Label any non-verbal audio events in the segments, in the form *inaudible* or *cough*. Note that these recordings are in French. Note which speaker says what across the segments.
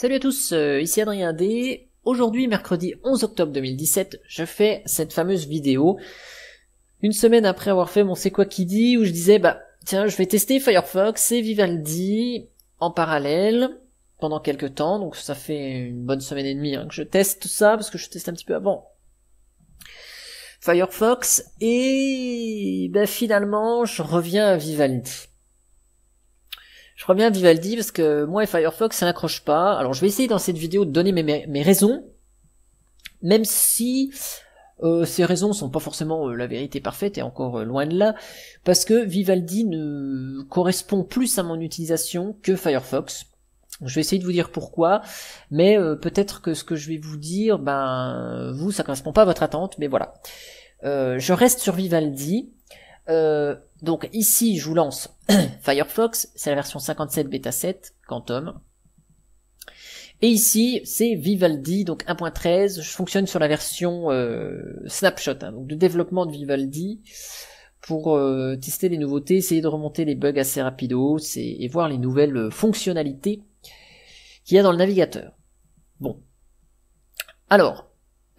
Speaker 1: Salut à tous, euh, ici Adrien D. Aujourd'hui, mercredi 11 octobre 2017, je fais cette fameuse vidéo. Une semaine après avoir fait mon C'est quoi qui dit, où je disais, bah, tiens, je vais tester Firefox et Vivaldi en parallèle pendant quelques temps. Donc ça fait une bonne semaine et demie hein, que je teste tout ça, parce que je teste un petit peu avant. Firefox et ben finalement je reviens à Vivaldi. Je crois bien Vivaldi parce que moi et Firefox ça n'accroche pas. Alors je vais essayer dans cette vidéo de donner mes, raisons, même si euh, ces raisons sont pas forcément euh, la vérité parfaite et encore euh, loin de là, parce que Vivaldi ne correspond plus à mon utilisation que Firefox. Je vais essayer de vous dire pourquoi, mais peut-être que ce que je vais vous dire, ben vous, ça correspond pas à votre attente, mais voilà. je reste sur Vivaldi euh, donc ici, je vous lance *clears throat* Firefox, c'est la version 57 bêta 7, Quantum. Et ici, c'est Vivaldi, donc 1.13. Je fonctionne sur la version euh, snapshot, hein, donc de développement de Vivaldi, pour euh, tester les nouveautés, essayer de remonter les bugs assez rapido et voir les nouvelles fonctionnalités qu'il y a dans le navigateur. Bon. Alors,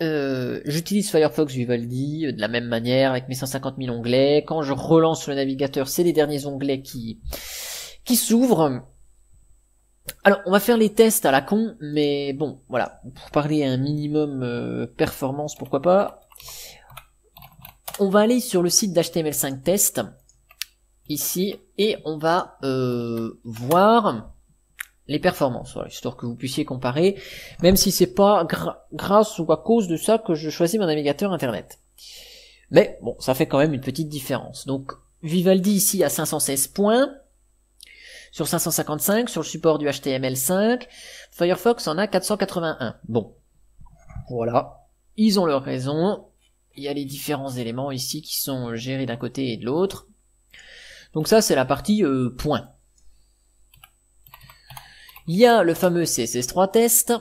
Speaker 1: euh, j'utilise Firefox Vivaldi euh, de la même manière avec mes 150 000 onglets. Quand je relance le navigateur, c'est les derniers onglets qui, qui s'ouvrent. Alors, on va faire les tests à la con, mais bon, voilà, pour parler un minimum euh, performance, pourquoi pas. On va aller sur le site d'HTML5 test, ici, et on va euh, voir les performances, voilà, histoire que vous puissiez comparer, même si c'est pas grâce ou à cause de ça que je choisis mon navigateur internet. Mais bon, ça fait quand même une petite différence. Donc Vivaldi ici à 516 points sur 555 sur le support du HTML5, Firefox en a 481. Bon, voilà, ils ont leur raison. Il y a les différents éléments ici qui sont gérés d'un côté et de l'autre. Donc ça c'est la partie euh, points. Il y a le fameux CSS3 test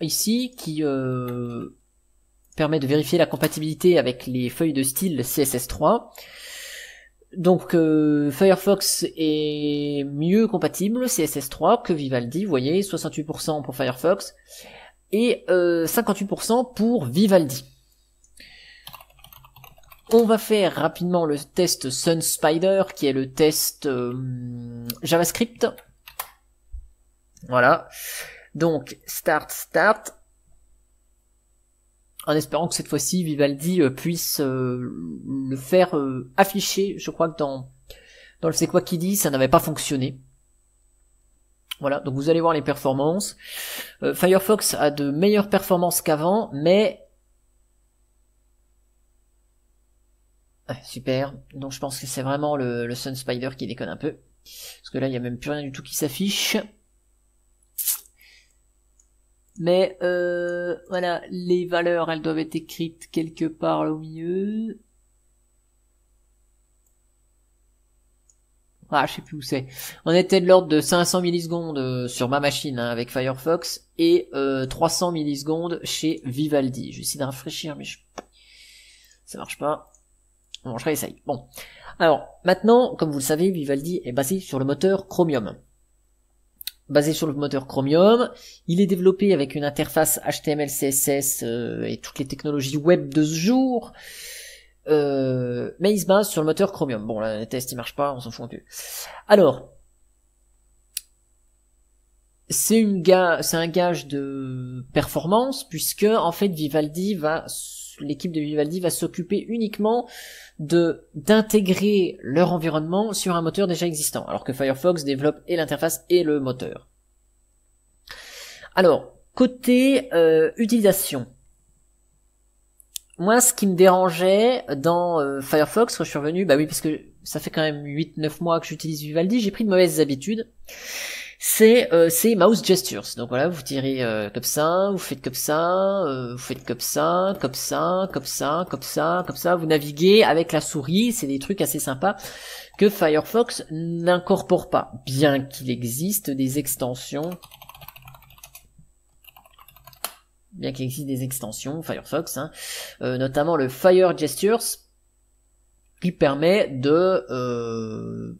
Speaker 1: ici qui euh, permet de vérifier la compatibilité avec les feuilles de style CSS3. Donc euh, Firefox est mieux compatible CSS3 que Vivaldi, vous voyez, 68% pour Firefox et 58% euh, pour Vivaldi. On va faire rapidement le test SunSpider qui est le test JavaScript voilà. Donc, start, start. En espérant que cette fois-ci, Vivaldi euh, puisse euh, le faire euh, afficher. Je crois que dans, dans le C'est quoi qui dit, ça n'avait pas fonctionné. Voilà, donc vous allez voir les performances. Firefox a de meilleures performances qu'avant, mais... Ah, super, donc je pense que c'est vraiment le, le Sun Spider qui déconne un peu. Parce que là, il n'y a même plus rien du tout qui s'affiche. Mais euh, voilà, les valeurs, elles doivent être écrites quelque part au milieu. Ah, je sais plus où c'est. On était de l'ordre de 500 millisecondes euh, sur ma machine hein, avec Firefox et 300 euh, millisecondes chez Vivaldi. Je vais essayer de rafraîchir, mais je... ça marche pas. Bon, je réessaye. Bon. Alors, maintenant, comme vous le savez, Vivaldi est basé sur le moteur Chromium basé sur le moteur Chromium. Il est développé avec une interface HTML, CSS euh, et toutes les technologies web de ce jour. Euh, mais il se base sur le moteur Chromium. Bon, là, les tests, ils marchent pas, on s'en fout Alors, c'est un gage de performance puisque en fait Vivaldi va l'équipe de Vivaldi va s'occuper uniquement de d'intégrer leur environnement sur un moteur déjà existant, alors que Firefox développe et l'interface et le moteur. Alors, côté euh, utilisation. Moi, ce qui me dérangeait dans euh, Firefox, quand je suis revenu, bah oui, parce que ça fait quand même 8-9 mois que j'utilise Vivaldi, j'ai pris de mauvaises habitudes c'est euh, c'est mouse gestures. Donc voilà, vous tirez euh, comme ça, vous faites comme ça, euh, vous faites comme ça, comme ça, comme ça, comme ça, comme ça. Vous naviguez avec la souris. C'est des trucs assez sympas que Firefox n'incorpore pas, bien qu'il existe des extensions. Bien qu'il existe des extensions Firefox, hein. notamment le Fire Gestures, qui permet de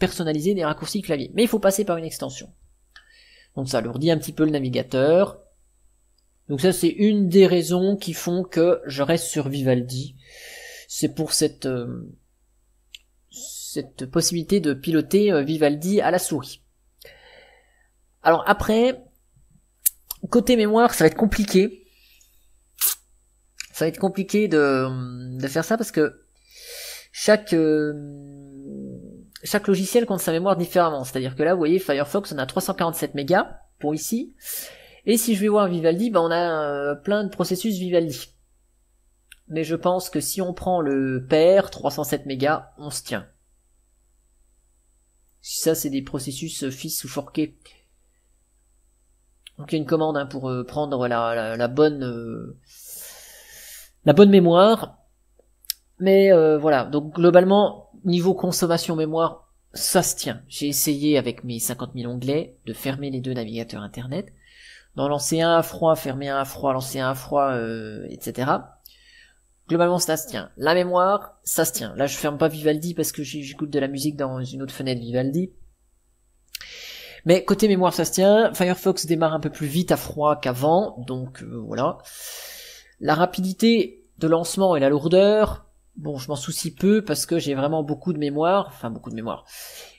Speaker 1: personnaliser des raccourcis clavier. Mais il faut passer par une extension. Donc ça dit un petit peu le navigateur. Donc ça c'est une des raisons qui font que je reste sur Vivaldi. C'est pour cette, euh, cette possibilité de piloter euh, Vivaldi à la souris. Alors après, côté mémoire, ça va être compliqué. Ça va être compliqué de, de faire ça parce que chaque euh, chaque logiciel compte sa mémoire différemment. C'est-à-dire que là, vous voyez, Firefox, on a 347 mégas pour ici. Et si je vais voir Vivaldi, ben on a euh, plein de processus Vivaldi. Mais je pense que si on prend le PR 307 mégas, on se tient. Si ça, c'est des processus euh, fils ou forqués. Donc il y a une commande hein, pour euh, prendre la, bonne la bonne mémoire. Mais voilà, donc globalement, niveau consommation mémoire, ça se tient. J'ai essayé avec mes 50 000 onglets de fermer les deux navigateurs internet, d'en lancer un à froid, fermer un à froid, lancer un à froid, euh, etc. Globalement, ça se tient. La mémoire, ça se tient. Là, je ferme pas Vivaldi parce que j'écoute de la musique dans une autre fenêtre Vivaldi. Mais côté mémoire, ça se tient. Firefox démarre un peu plus vite à froid qu'avant, donc euh, voilà. La rapidité de lancement et la lourdeur, bon, je m'en soucie peu parce que j'ai vraiment beaucoup de mémoire, enfin beaucoup de mémoire.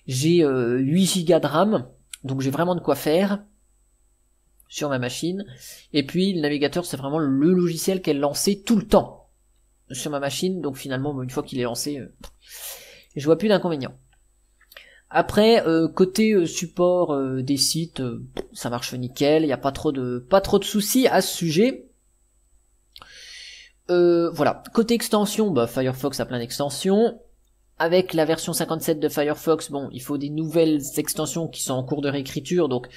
Speaker 1: J'ai 8 euh, Go de RAM, donc j'ai vraiment de quoi faire sur ma machine. Et puis le navigateur, c'est vraiment le logiciel qu'elle lançait tout le temps sur ma machine, donc finalement, une fois qu'il est lancé, euh, je vois plus d'inconvénients. Après, euh, côté support des sites, ça marche nickel, il n'y a pas trop de pas trop de soucis à ce sujet. Euh, voilà. Côté extension, bah, Firefox a plein d'extensions. Avec la version 57 de Firefox, bon, il faut des nouvelles extensions qui sont en cours de réécriture, donc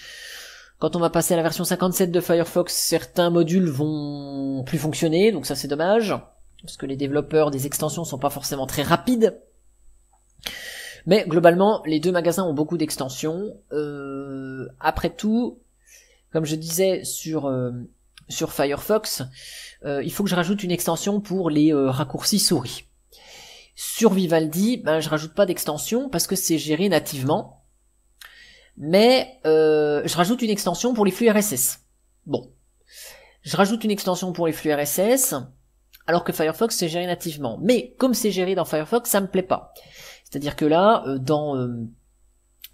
Speaker 1: quand on va passer à la version 57 de Firefox, certains modules vont plus fonctionner, donc ça c'est dommage, parce que les développeurs des extensions sont pas forcément très rapides. Mais globalement, les deux magasins ont beaucoup d'extensions. Euh, après tout, comme je disais sur euh, sur Firefox, euh, il faut que je rajoute une extension pour les euh, raccourcis souris. Sur Vivaldi, ben, je rajoute pas d'extension parce que c'est géré nativement. Mais euh, je rajoute une extension pour les flux RSS. Bon. Je rajoute une extension pour les flux RSS, alors que Firefox c'est géré nativement. Mais comme c'est géré dans Firefox, ça me plaît pas. C'est-à-dire que là, dans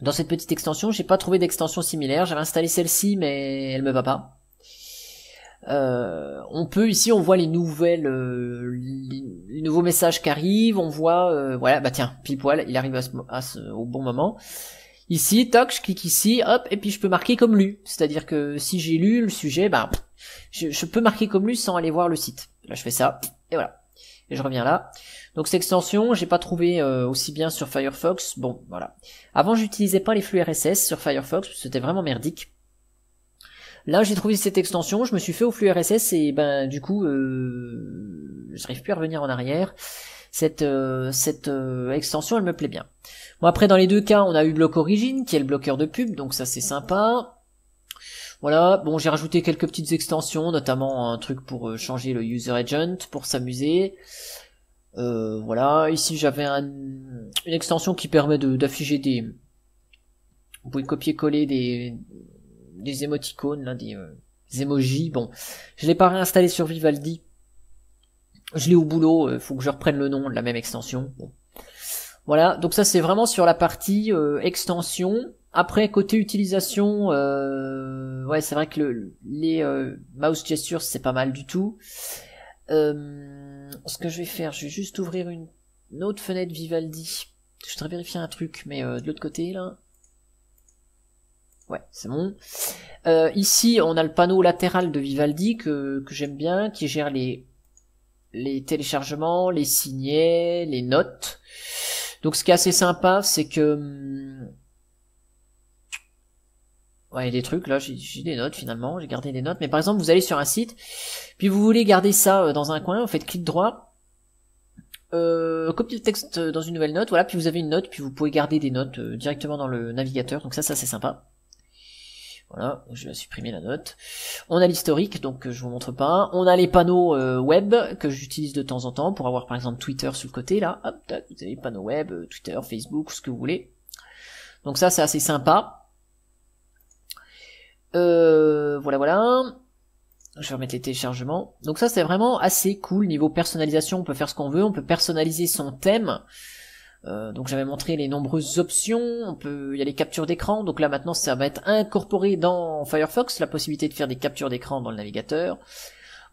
Speaker 1: dans cette petite extension, j'ai pas trouvé d'extension similaire. J'avais installé celle-ci, mais elle me va pas. Euh, on peut ici, on voit les nouvelles, euh, les, nouveaux messages qui arrivent. On voit, euh, voilà, bah tiens, pile poil, il arrive à ce, au bon moment. Ici, toc, je clique ici, hop, et puis je peux marquer comme lu. C'est-à-dire que si j'ai lu le sujet, bah, je, peux marquer comme lu sans aller voir le site. Là, je fais ça, et voilà, et je reviens là. Donc cette extension, j'ai pas trouvé aussi bien sur Firefox. Bon, voilà. Avant, j'utilisais pas les flux RSS sur Firefox, c'était vraiment merdique. Là, j'ai trouvé cette extension, je me suis fait au flux RSS et ben du coup, euh, je n'arrive plus à revenir en arrière. Cette, euh, cette euh, extension, elle me plaît bien. Bon, après, dans les deux cas, on a eu Bloc Origin, qui est le bloqueur de pub, donc ça, c'est sympa. Voilà, bon, j'ai rajouté quelques petites extensions, notamment un truc pour euh, changer le user agent, pour s'amuser. voilà, ici j'avais une extension qui permet d'afficher des... Vous pouvez copier-coller des, des émoticônes, là, des, euh, Bon, je l'ai pas réinstallé sur Vivaldi. Je l'ai au boulot, Il euh, faut que je reprenne le nom de la même extension. Voilà, donc ça c'est vraiment sur la partie euh, extension. Après côté utilisation, euh, ouais c'est vrai que le, les mouse gestures c'est pas mal du tout. ce que je vais faire, je vais juste ouvrir une, une autre fenêtre Vivaldi. Je voudrais vérifier un truc, mais de l'autre côté là. Ouais, c'est bon. Euh, ici, on a le panneau latéral de Vivaldi que, que j'aime bien, qui gère les, les téléchargements, les signets, les notes. Donc ce qui est assez sympa, c'est que... Hmm, ouais, il y a des trucs, là, j'ai des notes finalement, j'ai gardé des notes. Mais par exemple, vous allez sur un site, puis vous voulez garder ça euh, dans un coin, vous faites clic droit, euh, copier le texte euh, dans une nouvelle note, voilà, puis vous avez une note, puis vous pouvez garder des notes directement dans le navigateur. Donc ça, ça c'est sympa. Voilà, je vais supprimer la note. On a l'historique, donc euh, je vous montre pas. On a les panneaux euh, web que j'utilise de temps en temps pour avoir par exemple Twitter sur le côté là. Hop, vous avez panneaux web, euh, Twitter, Facebook, ce que vous voulez. Donc ça c'est assez sympa. voilà voilà. Je vais remettre les téléchargements. Donc ça c'est vraiment assez cool niveau personnalisation. On peut faire ce qu'on veut, on peut personnaliser son thème. Euh, donc j'avais montré les nombreuses options, on peut, il y a les captures d'écran, donc là maintenant ça va être incorporé dans Firefox, la possibilité de faire des captures d'écran dans le navigateur.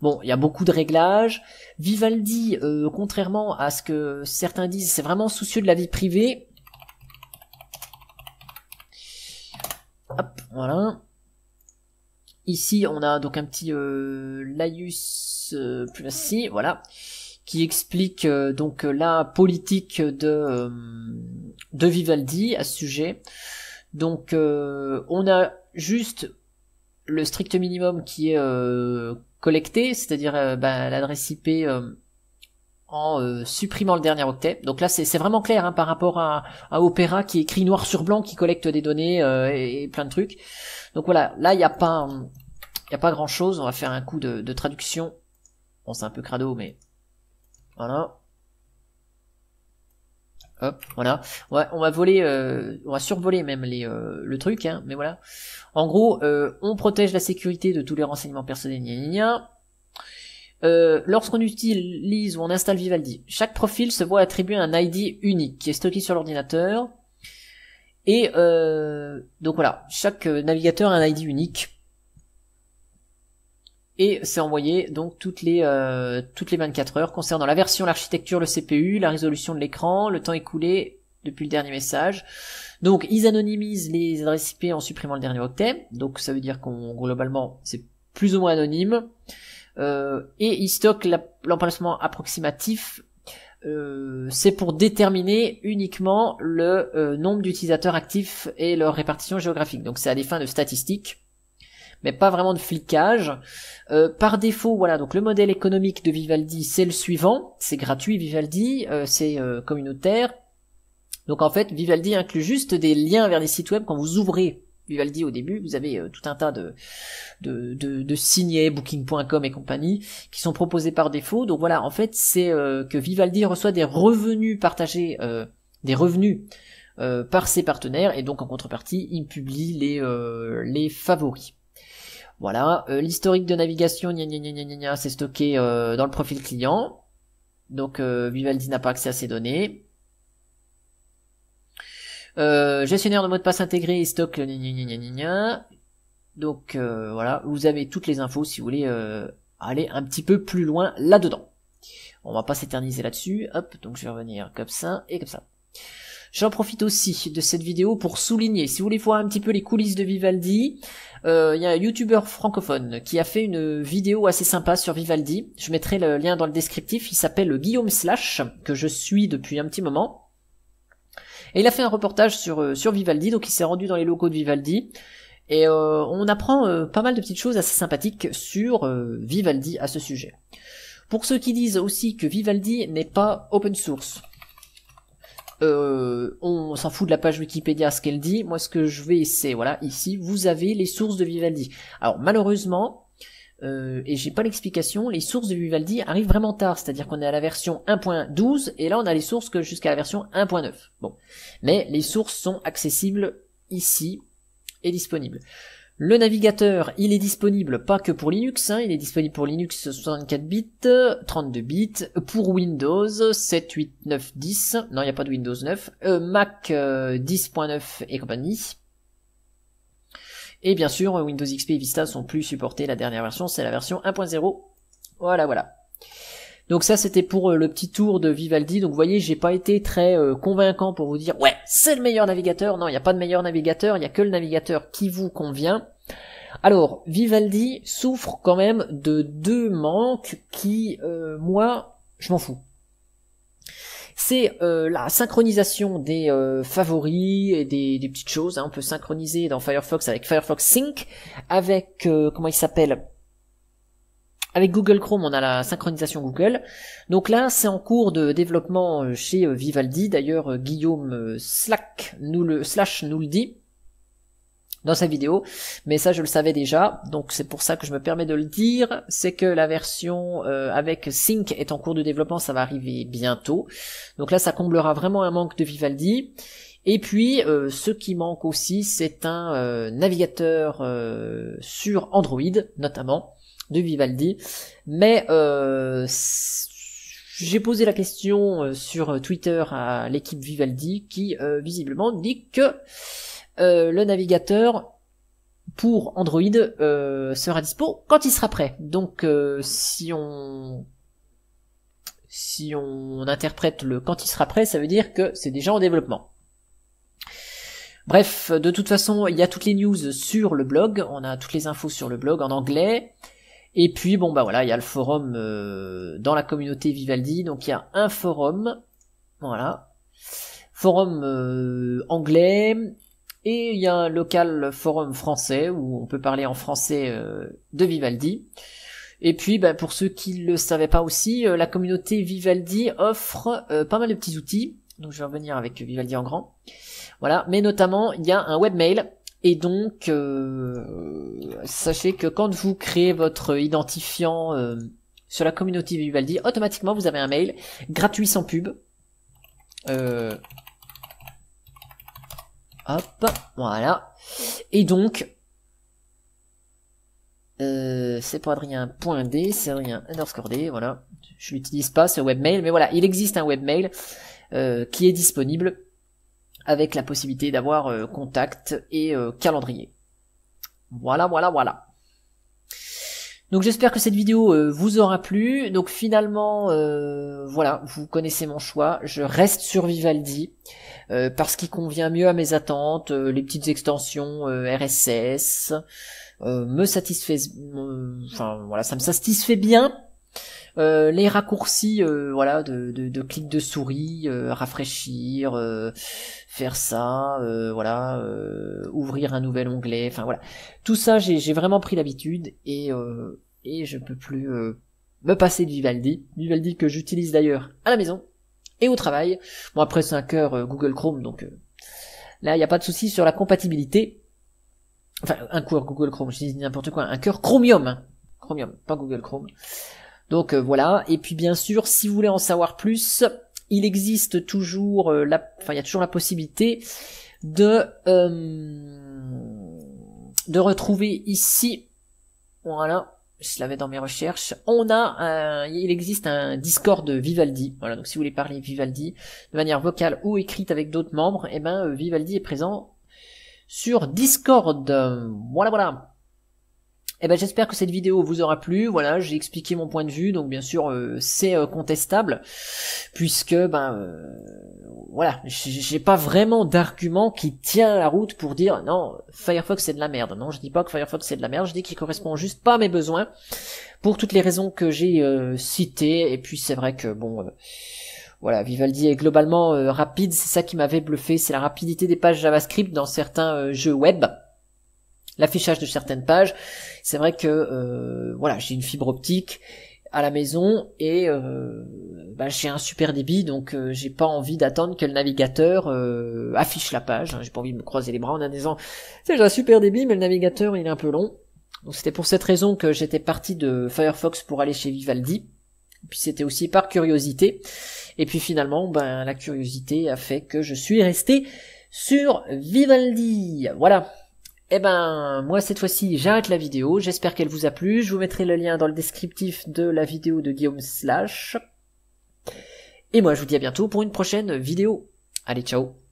Speaker 1: Bon, il y a beaucoup de réglages. Vivaldi, euh, contrairement à ce que certains disent, c'est vraiment soucieux de la vie privée. Hop, voilà. Ici, on a donc un petit euh, Laius euh, plus voilà qui explique euh, donc euh, la politique de, euh, de Vivaldi à ce sujet. Donc on a juste le strict minimum qui est collecté, c'est-à-dire bah, l'adresse IP en supprimant le dernier octet. Donc là, c'est vraiment clair hein, par rapport à, à Opera qui écrit noir sur blanc, qui collecte des données et, plein de trucs. Donc voilà, là, il n'y a pas, il a pas grand chose. On va faire un coup de, de traduction. Bon, c'est un peu crado, mais voilà. Hop, voilà. Ouais, on va voler, euh, on va survoler même les, euh, le truc, hein, mais voilà. En gros, euh, on protège la sécurité de tous les renseignements personnels, Lorsqu'on utilise ou on installe Vivaldi, chaque profil se voit attribuer un ID unique qui est stocké sur l'ordinateur. Et donc voilà, chaque navigateur a un ID unique et c'est envoyé donc toutes les euh, toutes les 24 heures concernant la version, l'architecture, le CPU, la résolution de l'écran, le temps écoulé depuis le dernier message. Donc ils anonymisent les adresses IP en supprimant le dernier octet, donc ça veut dire qu'on globalement c'est plus ou moins anonyme. Euh, et ils stockent l'emplacement approximatif. Euh, c'est pour déterminer uniquement le nombre d'utilisateurs actifs et leur répartition géographique. Donc c'est à des fins de statistiques mais pas vraiment de flicage. Euh, par défaut, voilà, donc le modèle économique de Vivaldi, c'est le suivant, c'est gratuit Vivaldi, euh, c'est euh, communautaire. Donc en fait, Vivaldi inclut juste des liens vers des sites web quand vous ouvrez Vivaldi au début, vous avez tout un tas de, de, de, signets, booking.com et compagnie, qui sont proposés par défaut. Donc voilà, en fait, c'est que Vivaldi reçoit des revenus partagés, des revenus par ses partenaires, et donc en contrepartie, il publie les, les favoris. Voilà, euh, l'historique de navigation, c'est stocké euh, dans le profil client. Donc euh, Vivaldi n'a pas accès à ces données. gestionnaire de mot de passe intégré, il stocke Donc voilà, vous avez toutes les infos si vous voulez aller un petit peu plus loin là-dedans. On va pas s'éterniser là-dessus. Hop, donc je vais revenir comme ça et comme ça. J'en profite aussi de cette vidéo pour souligner, si vous voulez voir un petit peu les coulisses de Vivaldi, euh, il y a un youtubeur francophone qui a fait une vidéo assez sympa sur Vivaldi. Je mettrai le lien dans le descriptif. Il s'appelle Guillaume Slash, que je suis depuis un petit moment. Et il a fait un reportage sur, euh, sur Vivaldi, donc il s'est rendu dans les locaux de Vivaldi. Et euh, on apprend pas mal de petites choses assez sympathiques sur Vivaldi à ce sujet. Pour ceux qui disent aussi que Vivaldi n'est pas open source, euh, on s'en fout de la page Wikipédia ce qu'elle dit. Moi, ce que je vais, c'est voilà, ici, vous avez les sources de Vivaldi. Alors malheureusement, euh, et j'ai pas l'explication, les sources de Vivaldi arrivent vraiment tard, c'est-à-dire qu'on est à la version 1.12 et là on a les sources que jusqu'à la version 1.9. Bon, mais les sources sont accessibles ici et disponibles. Le navigateur, il est disponible pas que pour Linux, hein, il est disponible pour Linux 64 bits, 32 bits, pour Windows 7, 8, 9, 10, non il n'y a pas de Windows 9, euh, Mac 10.9 euh, et compagnie. Et bien sûr, Windows XP et Vista sont plus supportés, la dernière version c'est la version 1.0. Voilà, voilà. Donc ça c'était pour euh, le petit tour de Vivaldi. Donc vous voyez, j'ai pas été très euh, convaincant pour vous dire ouais, c'est le meilleur navigateur. Non, il n'y a pas de meilleur navigateur, il y a que le navigateur qui vous convient. Alors, Vivaldi souffre quand même de deux manques qui euh, moi, je m'en fous c'est la synchronisation des favoris et des, petites choses. Hein. On peut synchroniser dans Firefox avec Firefox Sync, avec comment il s'appelle avec Google Chrome, on a la synchronisation Google. Donc là, c'est en cours de développement euh, chez euh, Vivaldi. D'ailleurs, euh, Guillaume Slack nous le, Slash nous le dit dans sa vidéo, mais ça je le savais déjà, donc c'est pour ça que je me permets de le dire, c'est que la version avec Sync est en cours de développement, ça va arriver bientôt, donc là ça comblera vraiment un manque de Vivaldi, et puis ce qui manque aussi c'est un navigateur sur Android notamment, de Vivaldi. Mais euh, j'ai posé la question euh, sur Twitter à l'équipe Vivaldi qui euh, visiblement dit que le navigateur pour Android sera dispo quand il sera prêt. Donc si on si on interprète le quand il sera prêt, ça veut dire que c'est déjà en développement. Bref, de toute façon, il y a toutes les news sur le blog, on a toutes les infos sur le blog en anglais. Et puis bon bah voilà, il y a le forum euh, dans la communauté Vivaldi, donc il y a un forum, voilà, forum euh, anglais, et il y a un local forum français où on peut parler en français euh, de Vivaldi. Et puis bah, pour ceux qui ne le savaient pas aussi, la communauté Vivaldi offre pas mal de petits outils, donc je vais revenir avec Vivaldi en grand. Voilà, mais notamment il y a un webmail et donc, euh, sachez que quand vous créez votre identifiant euh, sur la communauté Vivaldi, automatiquement vous avez un mail gratuit sans pub. Euh, hop, voilà. Et donc, euh, c'est pour Adrien.d, c'est rien. underscore D, voilà. Je l'utilise pas ce webmail, mais voilà, il existe un webmail qui est disponible avec la possibilité d'avoir euh, contact et euh, calendrier. Voilà, voilà, voilà. Donc j'espère que cette vidéo euh, vous aura plu. Donc finalement, voilà, vous connaissez mon choix. Je reste sur Vivaldi parce qu'il convient mieux à mes attentes. les petites extensions RSS me satisfait. Enfin voilà, ça me satisfait bien euh, les raccourcis, euh, voilà, de, de, de clics de souris, euh, rafraîchir, faire ça, voilà, ouvrir un nouvel onglet, enfin voilà, tout ça j'ai vraiment pris l'habitude et et je peux plus me passer de Vivaldi, Vivaldi que j'utilise d'ailleurs à la maison et au travail. Bon après c'est un cœur Google Chrome donc là il n'y a pas de souci sur la compatibilité. Enfin un cœur Google Chrome, je dis n'importe quoi, un cœur Chromium, hein. Chromium, pas Google Chrome. Donc euh, voilà. Et puis bien sûr, si vous voulez en savoir plus, il existe toujours euh, la, enfin il y a toujours la possibilité de euh, de retrouver ici, voilà, je l'avais dans mes recherches. On a il existe un Discord de Vivaldi. Voilà, donc si vous voulez parler Vivaldi de manière vocale ou écrite avec d'autres membres, eh ben Vivaldi est présent sur Discord. Voilà, voilà. Eh ben j'espère que cette vidéo vous aura plu. Voilà, j'ai expliqué mon point de vue, donc bien sûr euh, c'est euh, contestable puisque ben euh, voilà, j'ai pas vraiment d'argument qui tient la route pour dire non Firefox c'est de la merde. Non, je dis pas que Firefox c'est de la merde, je dis qu'il correspond juste pas à mes besoins pour toutes les raisons que j'ai citées. Et puis c'est vrai que bon voilà, Vivaldi est globalement rapide, c'est ça qui m'avait bluffé, c'est la rapidité des pages JavaScript dans certains jeux web l'affichage de certaines pages. C'est vrai que euh, voilà, j'ai une fibre optique à la maison et euh, bah, j'ai un super débit donc euh, j'ai pas envie d'attendre que le navigateur affiche la page hein. j'ai pas envie de me croiser les bras en disant j'ai un super débit mais le navigateur il est un peu long donc c'était pour cette raison que j'étais parti de Firefox pour aller chez Vivaldi puis c'était aussi par curiosité et puis finalement ben la curiosité a fait que je suis resté sur Vivaldi voilà eh ben, moi cette fois-ci, j'arrête la vidéo. J'espère qu'elle vous a plu. Je vous mettrai le lien dans le descriptif de la vidéo de Guillaume Slash. Et moi, je vous dis à bientôt pour une prochaine vidéo. Allez, ciao